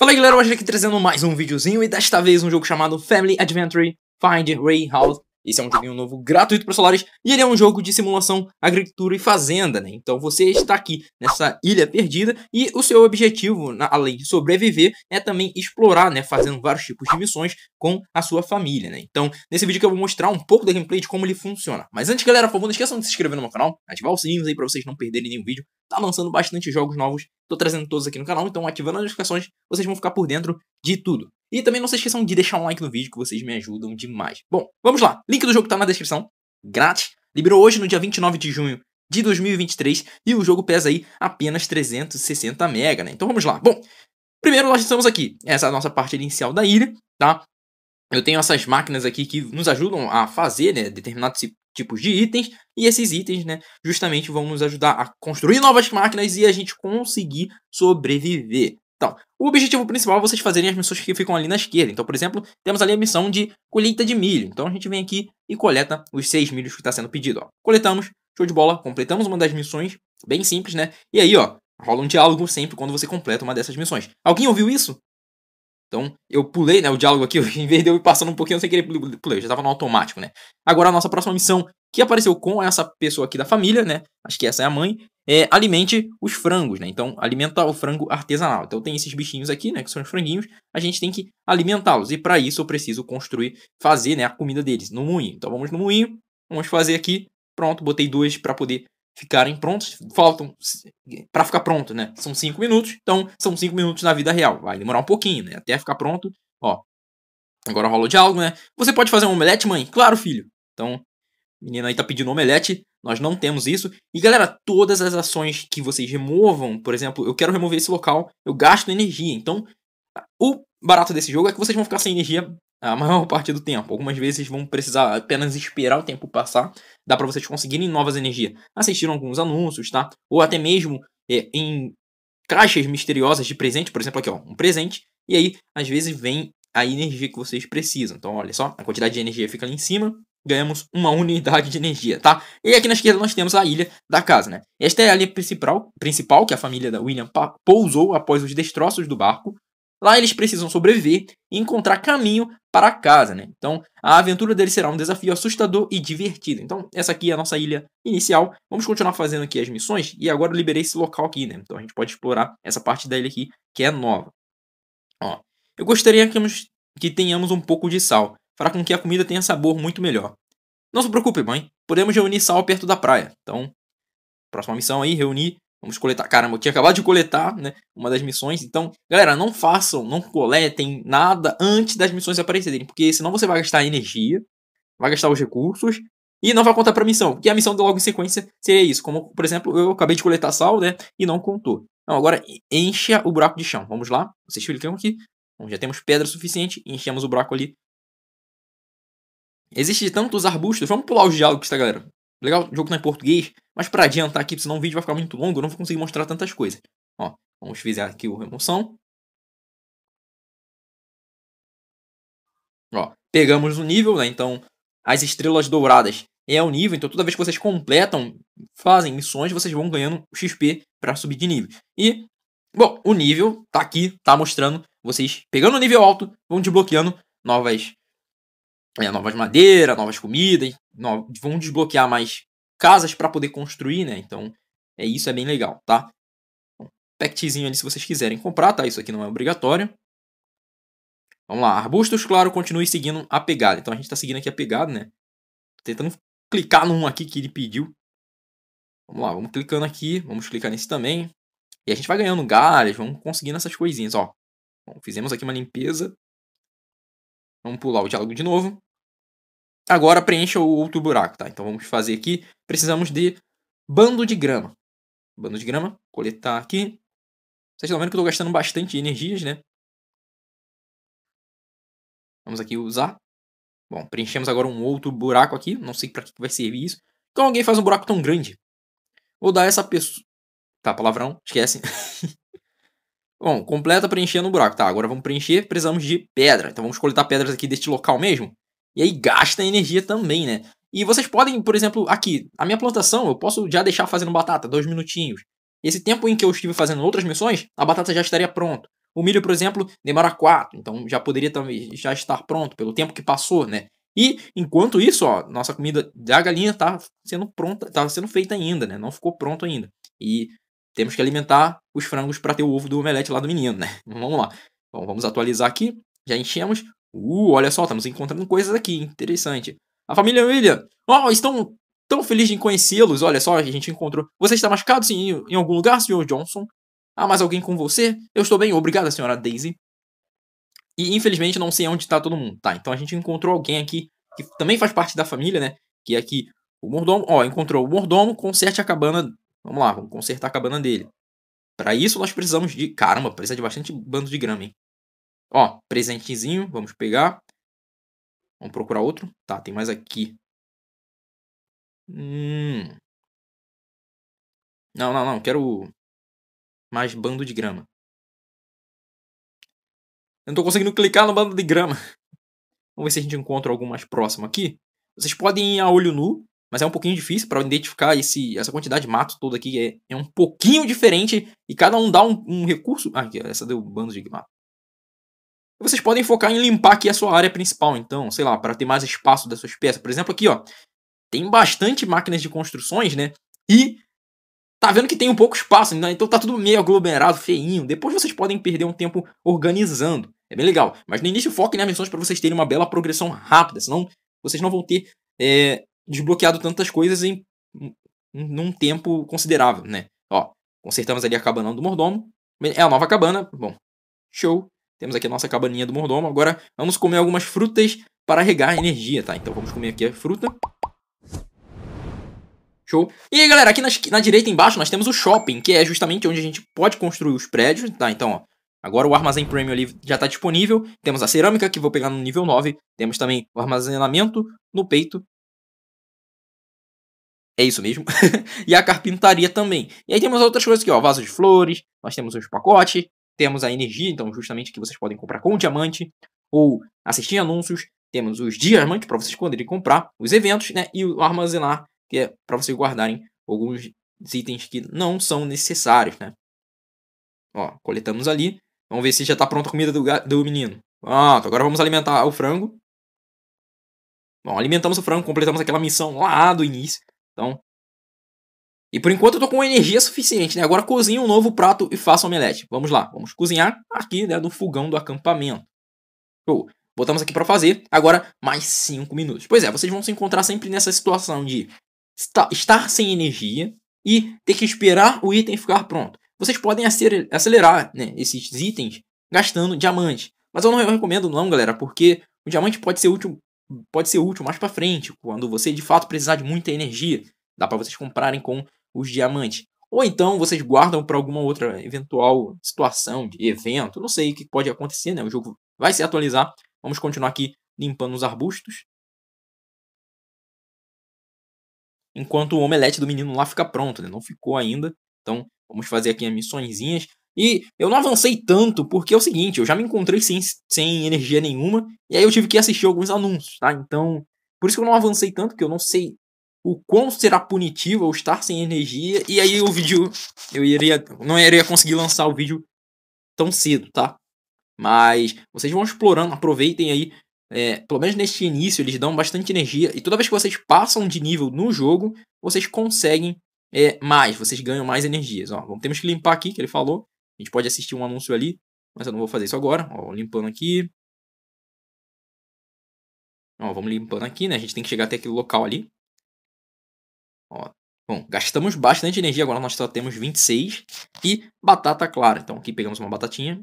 Fala aí galera, hoje aqui trazendo mais um videozinho e desta vez um jogo chamado Family Adventure Find Ray House esse é um joguinho novo gratuito para celulares e ele é um jogo de simulação, agricultura e fazenda, né? Então você está aqui nessa ilha perdida e o seu objetivo, além de sobreviver, é também explorar, né? Fazendo vários tipos de missões com a sua família, né? Então, nesse vídeo que eu vou mostrar um pouco da gameplay de como ele funciona. Mas antes, galera, por favor, não esqueçam de se inscrever no meu canal, ativar o sininho aí para vocês não perderem nenhum vídeo. Tá lançando bastante jogos novos, tô trazendo todos aqui no canal, então ativando as notificações, vocês vão ficar por dentro de tudo. E também não se esqueçam de deixar um like no vídeo que vocês me ajudam demais. Bom, vamos lá. Link do jogo tá na descrição. Grátis. Liberou hoje no dia 29 de junho de 2023 e o jogo pesa aí apenas 360 mega, né? Então vamos lá. Bom, primeiro nós estamos aqui. Essa é a nossa parte inicial da ilha, tá? Eu tenho essas máquinas aqui que nos ajudam a fazer, né, determinados tipos de itens, e esses itens, né, justamente vão nos ajudar a construir novas máquinas e a gente conseguir sobreviver. Então, o objetivo principal é vocês fazerem as missões que ficam ali na esquerda. Então, por exemplo, temos ali a missão de colheita de milho. Então a gente vem aqui e coleta os seis milhos que está sendo pedido. Ó. Coletamos, show de bola, completamos uma das missões, bem simples, né? E aí, ó, rola um diálogo sempre quando você completa uma dessas missões. Alguém ouviu isso? Então, eu pulei, né, o diálogo aqui, em vez de eu ir passando um pouquinho sem querer, pulei, eu já tava no automático, né. Agora, a nossa próxima missão, que apareceu com essa pessoa aqui da família, né, acho que essa é a mãe, é alimente os frangos, né, então alimenta o frango artesanal. Então, tem esses bichinhos aqui, né, que são os franguinhos, a gente tem que alimentá-los, e para isso eu preciso construir, fazer, né, a comida deles no moinho. Então, vamos no moinho, vamos fazer aqui, pronto, botei dois para poder ficarem prontos. Faltam para ficar pronto, né? São cinco minutos, então são cinco minutos na vida real. Vai demorar um pouquinho, né? Até ficar pronto. Ó, agora rola o diálogo, né? Você pode fazer um omelete, mãe? Claro, filho. Então, menina aí tá pedindo omelete. Nós não temos isso. E galera, todas as ações que vocês removam, por exemplo, eu quero remover esse local, eu gasto energia. Então, o barato desse jogo é que vocês vão ficar sem energia a maior parte do tempo. Algumas vezes vão precisar apenas esperar o tempo passar. Dá para vocês conseguirem novas energias. Assistiram alguns anúncios, tá? Ou até mesmo é, em caixas misteriosas de presente, por exemplo, aqui, ó, um presente. E aí, às vezes, vem a energia que vocês precisam. Então, olha só, a quantidade de energia fica ali em cima. Ganhamos uma unidade de energia, tá? E aqui na esquerda nós temos a ilha da casa, né? Esta é a ilha principal, principal que a família da William pousou após os destroços do barco Lá eles precisam sobreviver e encontrar caminho para casa, né? Então, a aventura deles será um desafio assustador e divertido. Então, essa aqui é a nossa ilha inicial. Vamos continuar fazendo aqui as missões e agora eu liberei esse local aqui, né? Então, a gente pode explorar essa parte da ilha aqui, que é nova. Ó, eu gostaria que, que tenhamos um pouco de sal, para com que a comida tenha sabor muito melhor. Não se preocupe, mãe. Podemos reunir sal perto da praia. Então, próxima missão aí, reunir Vamos coletar. Caramba, eu tinha acabado de coletar, né? Uma das missões. Então, galera, não façam, não coletem nada antes das missões aparecerem. Porque senão você vai gastar energia, vai gastar os recursos e não vai contar pra missão. Porque a missão logo em sequência seria isso. Como, por exemplo, eu acabei de coletar sal, né? E não contou. Então, agora encha o buraco de chão. Vamos lá. Vocês clicam aqui. já temos pedra suficiente. Enchemos o buraco ali. Existem tantos arbustos. Vamos pular os diálogos, tá, galera? Legal, o jogo tá em é português, mas para adiantar aqui, senão o vídeo vai ficar muito longo, eu não vou conseguir mostrar tantas coisas. Ó, vamos fazer aqui o remoção. Ó, pegamos o nível, né? Então, as estrelas douradas é o nível, então toda vez que vocês completam, fazem missões, vocês vão ganhando XP para subir de nível. E, bom, o nível tá aqui, tá mostrando, vocês pegando o nível alto, vão desbloqueando novas é, novas madeiras, novas comidas, vão desbloquear mais casas para poder construir, né? Então, é isso, é bem legal, tá? Bom, packzinho ali se vocês quiserem comprar, tá? Isso aqui não é obrigatório. Vamos lá, arbustos, claro, continue seguindo a pegada. Então a gente está seguindo aqui a pegada, né? Tô tentando clicar num aqui que ele pediu. Vamos lá, vamos clicando aqui, vamos clicar nesse também. E a gente vai ganhando galhas, vamos conseguindo essas coisinhas, ó. Bom, fizemos aqui uma limpeza. Vamos pular o diálogo de novo. Agora preencha o outro buraco, tá? Então vamos fazer aqui. Precisamos de bando de grama. Bando de grama, coletar aqui. Vocês estão vendo que eu estou gastando bastante energias, né? Vamos aqui usar. Bom, preenchemos agora um outro buraco aqui. Não sei para que vai servir isso. Então alguém faz um buraco tão grande. Vou dar essa pessoa... Tá, palavrão. Esquece. Bom, completa preenchendo o buraco. Tá, agora vamos preencher. Precisamos de pedra. Então vamos coletar pedras aqui deste local mesmo. E aí gasta energia também, né? E vocês podem, por exemplo, aqui, a minha plantação, eu posso já deixar fazendo batata, dois minutinhos. Esse tempo em que eu estive fazendo outras missões, a batata já estaria pronta. O milho, por exemplo, demora quatro, então já poderia também já estar pronto pelo tempo que passou, né? E enquanto isso, ó, nossa comida da galinha tá sendo pronta, tá sendo feita ainda, né? Não ficou pronto ainda. E temos que alimentar os frangos para ter o ovo do omelete lá do menino, né? Vamos lá. Bom, vamos atualizar aqui. Já enchemos. Uh, olha só, estamos encontrando coisas aqui, interessante. A família William, oh, estão tão felizes em conhecê-los. Olha só, a gente encontrou. Você está machucado sim, em algum lugar, Sr. Johnson? Há mais alguém com você? Eu estou bem, obrigada, senhora Daisy. E infelizmente não sei onde está todo mundo. Tá, então a gente encontrou alguém aqui que também faz parte da família, né? Que é aqui o mordomo. Ó, encontrou o mordomo, conserte a cabana. Vamos lá, vamos consertar a cabana dele. Para isso nós precisamos de. Caramba, precisa de bastante bando de grama, hein? Ó, presentezinho, vamos pegar. Vamos procurar outro. Tá, tem mais aqui. Hum. Não, não, não, quero mais bando de grama. Eu não tô conseguindo clicar no bando de grama. Vamos ver se a gente encontra algum mais próximo aqui. Vocês podem ir a olho nu, mas é um pouquinho difícil para identificar esse, essa quantidade de mato toda aqui. É, é um pouquinho diferente e cada um dá um, um recurso. Ah, aqui, essa deu bando de mato. Vocês podem focar em limpar aqui a sua área principal, então, sei lá, para ter mais espaço das suas peças. Por exemplo, aqui, ó, tem bastante máquinas de construções, né? E tá vendo que tem um pouco espaço, né? então tá tudo meio aglomerado, feinho. Depois vocês podem perder um tempo organizando. É bem legal. Mas no início foque nas missões para vocês terem uma bela progressão rápida, senão vocês não vão ter é, desbloqueado tantas coisas em num tempo considerável, né? Ó, consertamos ali a cabana do mordomo. É a nova cabana, bom, show. Temos aqui a nossa cabaninha do mordomo. Agora vamos comer algumas frutas para regar a energia, tá? Então vamos comer aqui a fruta. Show. E aí, galera, aqui na, na direita embaixo nós temos o shopping, que é justamente onde a gente pode construir os prédios, tá? Então, ó, agora o armazém premium ali já está disponível. Temos a cerâmica, que vou pegar no nível 9. Temos também o armazenamento no peito é isso mesmo. e a carpintaria também. E aí temos outras coisas aqui, ó. Vaso de flores, nós temos os pacotes, temos a energia, então, justamente que vocês podem comprar com diamante ou assistir anúncios. Temos os diamantes para vocês poderem comprar os eventos, né? E o armazenar, que é para vocês guardarem alguns itens que não são necessários, né? Ó, coletamos ali. Vamos ver se já está pronta a comida do, do menino. Pronto, agora vamos alimentar o frango. Bom, alimentamos o frango, completamos aquela missão lá do início. Então, e por enquanto eu tô com energia suficiente, né? Agora cozinho um novo prato e faço omelete. Vamos lá, vamos cozinhar aqui, né, no fogão do acampamento. Show. Botamos aqui para fazer, agora mais 5 minutos. Pois é, vocês vão se encontrar sempre nessa situação de estar sem energia e ter que esperar o item ficar pronto. Vocês podem acelerar né, esses itens gastando diamante. Mas eu não recomendo não, galera, porque o diamante pode ser útil, pode ser útil mais para frente, quando você de fato precisar de muita energia. Dá para vocês comprarem com os diamantes. Ou então vocês guardam para alguma outra eventual situação de evento, não sei o que pode acontecer, né? O jogo vai se atualizar. Vamos continuar aqui limpando os arbustos. Enquanto o omelete do menino lá fica pronto, né? Não ficou ainda. Então, vamos fazer aqui as missõezinhas. E eu não avancei tanto porque é o seguinte, eu já me encontrei sem, sem energia nenhuma. E aí eu tive que assistir alguns anúncios, tá? Então, por isso que eu não avancei tanto, que eu não sei o quão será punitivo eu estar sem energia. E aí o vídeo. Eu iria. Não iria conseguir lançar o vídeo tão cedo, tá? Mas vocês vão explorando, aproveitem aí. É, pelo menos neste início, eles dão bastante energia. E toda vez que vocês passam de nível no jogo, vocês conseguem é, mais, vocês ganham mais energias. Ó, vamos, temos que limpar aqui, que ele falou. A gente pode assistir um anúncio ali, mas eu não vou fazer isso agora. Ó, limpando aqui. Ó, vamos limpando aqui, né? A gente tem que chegar até aquele local ali. Ó, bom, gastamos bastante energia, agora nós só temos 26. E batata clara. Então aqui pegamos uma batatinha.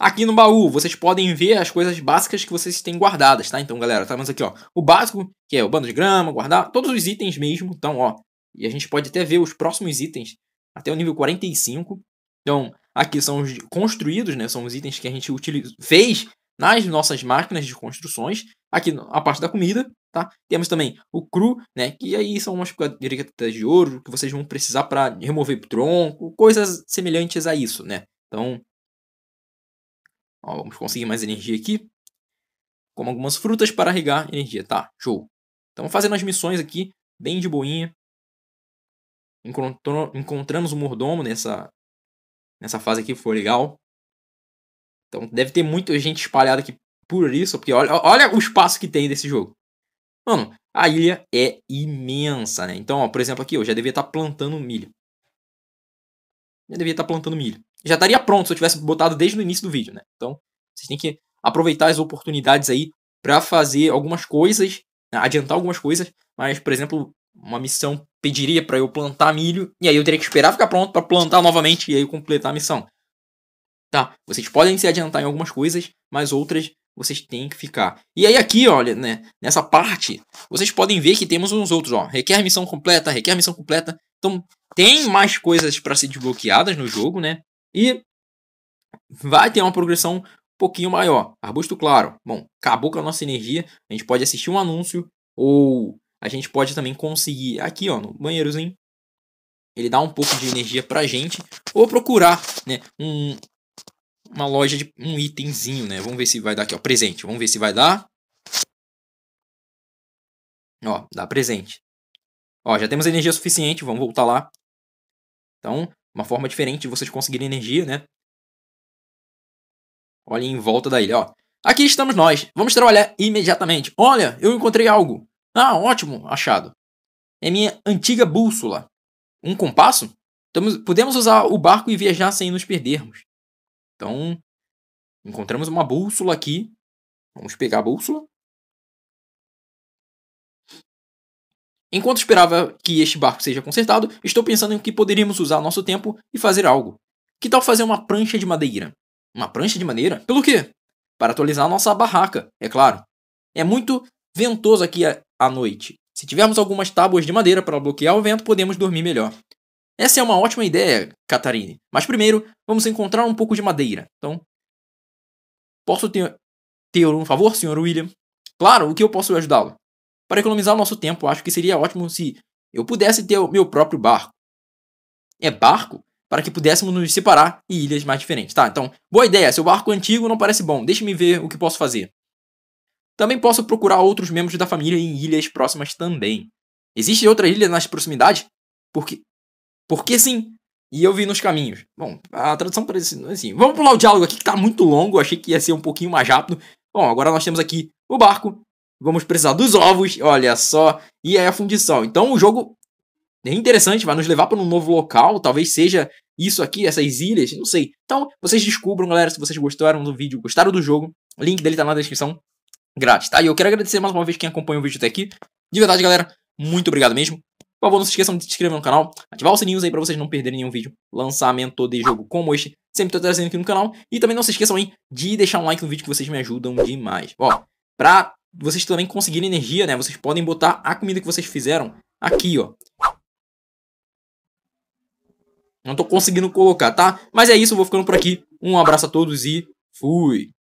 Aqui no baú, vocês podem ver as coisas básicas que vocês têm guardadas, tá? Então, galera, tá aqui, ó. O básico, que é o bando de grama, guardar, todos os itens mesmo. Então, ó. E a gente pode até ver os próximos itens até o nível 45. Então, aqui são os construídos, né? São os itens que a gente utiliza, fez nas nossas máquinas de construções. Aqui a parte da comida, tá? Temos também o cru, né? Que aí são umas picadeiras de ouro que vocês vão precisar para remover tronco, coisas semelhantes a isso, né? Então, ó, vamos conseguir mais energia aqui. Como algumas frutas para regar energia, tá? Show. Então, fazendo as missões aqui, bem de boinha. Encontramos o um mordomo nessa, nessa fase aqui, foi legal. Então deve ter muita gente espalhada aqui por isso, porque olha, olha o espaço que tem desse jogo. Mano, a ilha é imensa, né? Então, ó, por exemplo, aqui eu já devia estar tá plantando milho. Já devia estar tá plantando milho. Já estaria pronto se eu tivesse botado desde o início do vídeo, né? Então, vocês têm que aproveitar as oportunidades aí para fazer algumas coisas, né? adiantar algumas coisas, mas, por exemplo, uma missão pediria para eu plantar milho, e aí eu teria que esperar ficar pronto para plantar novamente e aí completar a missão tá? Vocês podem se adiantar em algumas coisas, mas outras vocês têm que ficar. E aí aqui, olha, né, nessa parte, vocês podem ver que temos uns outros, ó, requer missão completa, requer missão completa. Então, tem mais coisas para ser desbloqueadas no jogo, né? E vai ter uma progressão um pouquinho maior. Arbusto claro. Bom, acabou com a nossa energia, a gente pode assistir um anúncio ou a gente pode também conseguir aqui, ó, no banheirozinho, ele dá um pouco de energia pra gente ou procurar, né, um uma loja de um itemzinho, né? Vamos ver se vai dar aqui, ó. Presente. Vamos ver se vai dar. Ó, dá presente. Ó, já temos energia suficiente. Vamos voltar lá. Então, uma forma diferente de vocês conseguirem energia, né? Olhem em volta da ilha, ó. Aqui estamos nós. Vamos trabalhar imediatamente. Olha, eu encontrei algo. Ah, ótimo, achado. É minha antiga bússola. Um compasso? podemos usar o barco e viajar sem nos perdermos. Então, encontramos uma bússola aqui. Vamos pegar a bússola. Enquanto esperava que este barco seja consertado, estou pensando em que poderíamos usar nosso tempo e fazer algo. Que tal fazer uma prancha de madeira? Uma prancha de madeira? Pelo quê? Para atualizar nossa barraca, é claro. É muito ventoso aqui à noite. Se tivermos algumas tábuas de madeira para bloquear o vento, podemos dormir melhor. Essa é uma ótima ideia, Catarine. Mas primeiro, vamos encontrar um pouco de madeira. Então, posso ter, ter um favor, Sr. William? Claro, o que eu posso ajudá-lo? Para economizar o nosso tempo, acho que seria ótimo se eu pudesse ter o meu próprio barco. É barco? Para que pudéssemos nos separar em ilhas mais diferentes. Tá, então, boa ideia. Seu barco antigo não parece bom. Deixe-me ver o que posso fazer. Também posso procurar outros membros da família em ilhas próximas também. Existem outras ilhas nas proximidades? Porque porque sim. E eu vi nos caminhos. Bom, a tradução parece assim, é assim. Vamos pular o diálogo aqui que tá muito longo, achei que ia ser um pouquinho mais rápido. Bom, agora nós temos aqui o barco. Vamos precisar dos ovos, olha só. E aí a fundição. Então o jogo é interessante, vai nos levar para um novo local, talvez seja isso aqui, essas ilhas, não sei. Então, vocês descubram, galera, se vocês gostaram do vídeo, gostaram do jogo, o link dele tá na descrição, grátis, tá? E eu quero agradecer mais uma vez quem acompanha o vídeo até aqui. De verdade, galera, muito obrigado mesmo. Por favor, não se esqueçam de se inscrever no canal, ativar o sininho aí para vocês não perderem nenhum vídeo, lançamento de jogo como este, sempre tô trazendo aqui no canal. E também não se esqueçam aí de deixar um like no vídeo que vocês me ajudam demais. Ó, pra vocês também conseguirem energia, né, vocês podem botar a comida que vocês fizeram aqui, ó. Não tô conseguindo colocar, tá? Mas é isso, vou ficando por aqui. Um abraço a todos e fui!